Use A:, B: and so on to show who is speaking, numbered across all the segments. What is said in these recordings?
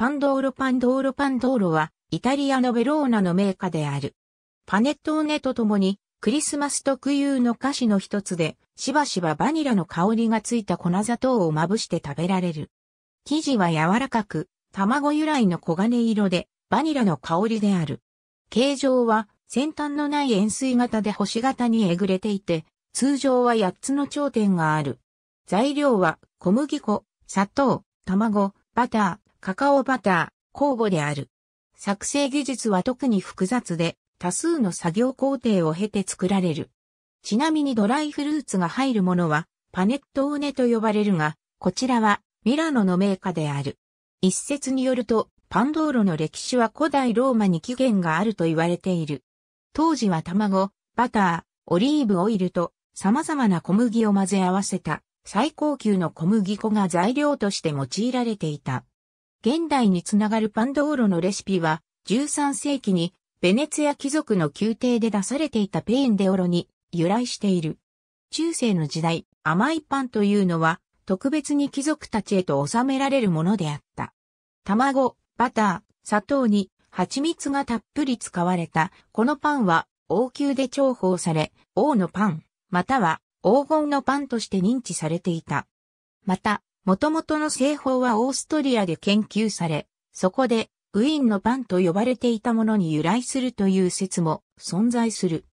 A: パンドーロパンドーロパンドーロは、イタリアのベローナの名家である。パネットーネとともに、クリスマス特有の菓子の一つで、しばしばバニラの香りがついた粉砂糖をまぶして食べられる。生地は柔らかく、卵由来の黄金色で、バニラの香りである。形状は、先端のない円錐型で星型にえぐれていて、通常は8つの頂点がある。材料は、小麦粉、砂糖、卵、バター、カカオバター、酵母である。作成技術は特に複雑で、多数の作業工程を経て作られる。ちなみにドライフルーツが入るものは、パネットーネと呼ばれるが、こちらはミラノの名家である。一説によると、パンドーロの歴史は古代ローマに起源があると言われている。当時は卵、バター、オリーブオイルと様々な小麦を混ぜ合わせた最高級の小麦粉が材料として用いられていた。現代につながるパンドーロのレシピは、13世紀にベネツィア貴族の宮廷で出されていたペーンデオロに由来している。中世の時代、甘いパンというのは、特別に貴族たちへと収められるものであった。卵、バター、砂糖に蜂蜜がたっぷり使われた、このパンは王宮で重宝され、王のパン、または黄金のパンとして認知されていた。また、元々の製法はオーストリアで研究され、そこでウィーンのパンと呼ばれていたものに由来するという説も存在する。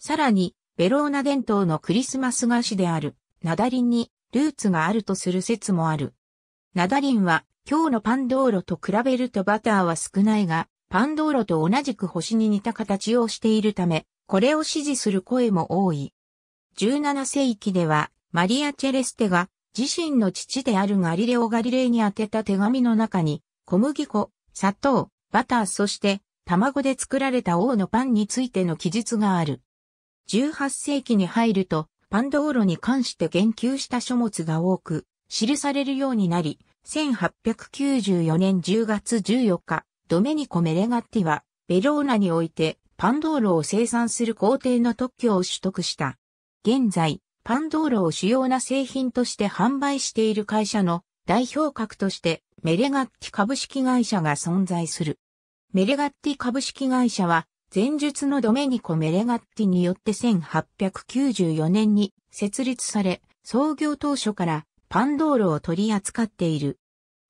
A: さらに、ベローナ伝統のクリスマス菓子である、ナダリンにルーツがあるとする説もある。ナダリンは、今日のパンドーロと比べるとバターは少ないが、パンドーロと同じく星に似た形をしているため、これを支持する声も多い。17世紀では、マリア・チェレステが自身の父であるガリレオ・ガリレイに宛てた手紙の中に、小麦粉、砂糖、バターそして、卵で作られた王のパンについての記述がある。18世紀に入ると、パンドーロに関して言及した書物が多く、記されるようになり、1894年10月14日、ドメニコ・メレガッティは、ベローナにおいて、パンドーロを生産する工程の特許を取得した。現在、パンドーロを主要な製品として販売している会社の代表格としてメレガッティ株式会社が存在する。メレガッティ株式会社は前述のドメニコ・メレガッティによって1894年に設立され、創業当初からパンドーロを取り扱っている。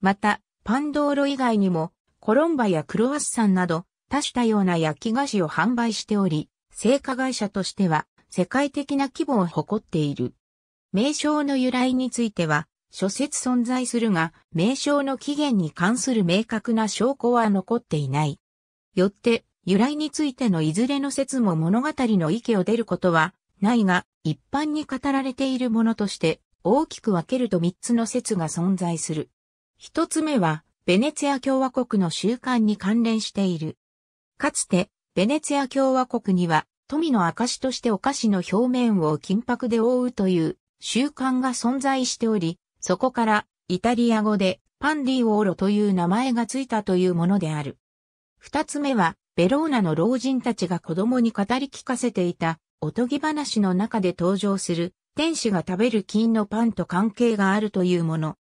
A: また、パンドーロ以外にもコロンバやクロワッサンなど多種多様な焼き菓子を販売しており、製菓会社としては世界的な規模を誇っている。名称の由来については、諸説存在するが、名称の起源に関する明確な証拠は残っていない。よって、由来についてのいずれの説も物語の意見を出ることはないが、一般に語られているものとして、大きく分けると三つの説が存在する。一つ目は、ベネツィア共和国の習慣に関連している。かつて、ベネツィア共和国には富の証としてお菓子の表面を金箔で覆うという習慣が存在しており、そこからイタリア語でパンディオーロという名前がついたというものである。二つ目は、ベローナの老人たちが子供に語り聞かせていたおとぎ話の中で登場する天使が食べる金のパンと関係があるというもの。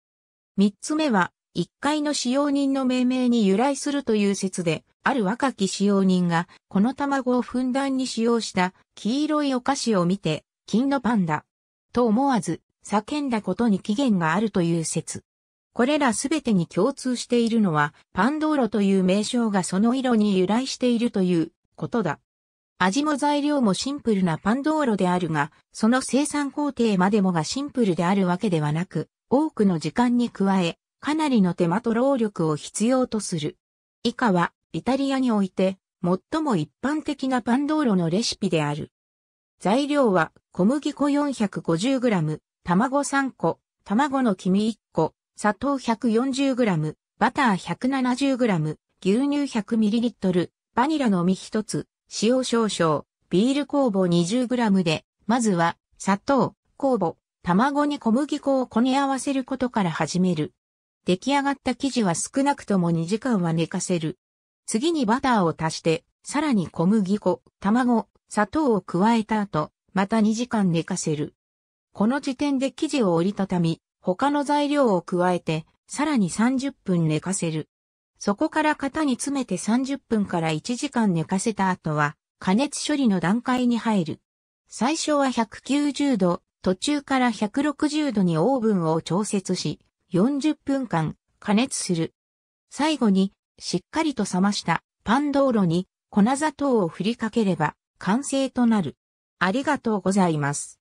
A: 三つ目は、一階の使用人の命名に由来するという説で、ある若き使用人が、この卵をふんだんに使用した黄色いお菓子を見て、金のパンダ、と思わず、叫んだことに起源があるという説。これらすべてに共通しているのは、パンドーロという名称がその色に由来しているということだ。味も材料もシンプルなパンドーロであるが、その生産工程までもがシンプルであるわけではなく、多くの時間に加え、かなりの手間と労力を必要とする。以下は、イタリアにおいて、最も一般的なパンドーロのレシピである。材料は、小麦粉 450g、卵3個、卵の黄身1個、砂糖 140g、バター 170g、牛乳 100ml、バニラの実1つ、塩少々、ビール酵母 20g で、まずは、砂糖、酵母、卵に小麦粉をこね合わせることから始める。出来上がった生地は少なくとも2時間は寝かせる。次にバターを足して、さらに小麦粉、卵、砂糖を加えた後、また2時間寝かせる。この時点で生地を折りたたみ、他の材料を加えて、さらに30分寝かせる。そこから型に詰めて30分から1時間寝かせた後は、加熱処理の段階に入る。最初は190度、途中から160度にオーブンを調節し、40分間加熱する。最後にしっかりと冷ましたパン道路に粉砂糖を振りかければ完成となる。ありがとうございます。